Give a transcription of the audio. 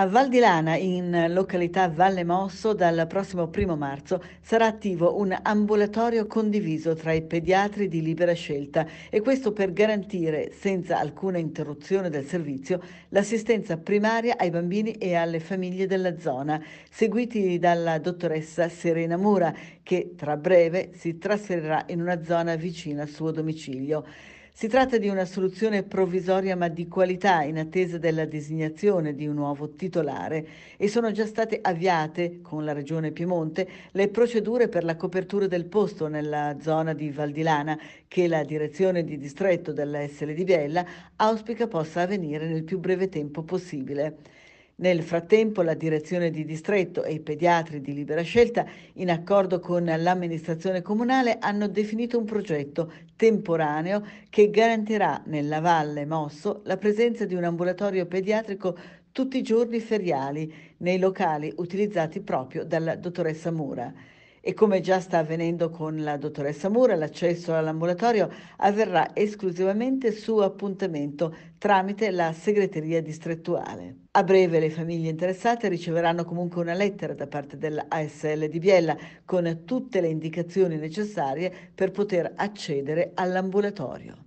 A Val di in località Valle Mosso, dal prossimo primo marzo sarà attivo un ambulatorio condiviso tra i pediatri di libera scelta e questo per garantire, senza alcuna interruzione del servizio, l'assistenza primaria ai bambini e alle famiglie della zona, seguiti dalla dottoressa Serena Mura, che tra breve si trasferirà in una zona vicina al suo domicilio. Si tratta di una soluzione provvisoria ma di qualità in attesa della designazione di un nuovo titolare e sono già state avviate con la Regione Piemonte le procedure per la copertura del posto nella zona di Valdilana che la direzione di distretto della SL di Biella auspica possa avvenire nel più breve tempo possibile. Nel frattempo la direzione di distretto e i pediatri di libera scelta, in accordo con l'amministrazione comunale, hanno definito un progetto temporaneo che garantirà nella Valle Mosso la presenza di un ambulatorio pediatrico tutti i giorni feriali nei locali utilizzati proprio dalla dottoressa Mura e come già sta avvenendo con la dottoressa Mura, l'accesso all'ambulatorio avverrà esclusivamente su appuntamento tramite la segreteria distrettuale. A breve le famiglie interessate riceveranno comunque una lettera da parte dell'ASL di Biella con tutte le indicazioni necessarie per poter accedere all'ambulatorio.